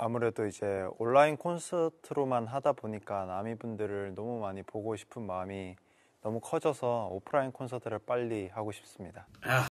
아무래도 이제 온라인 콘서트로만 하다 보니까 남이 분들을 너무 많이 보고 싶은 마음이 너무 커져서 오프라인 콘서트를 빨리 하고 싶습니다. 아,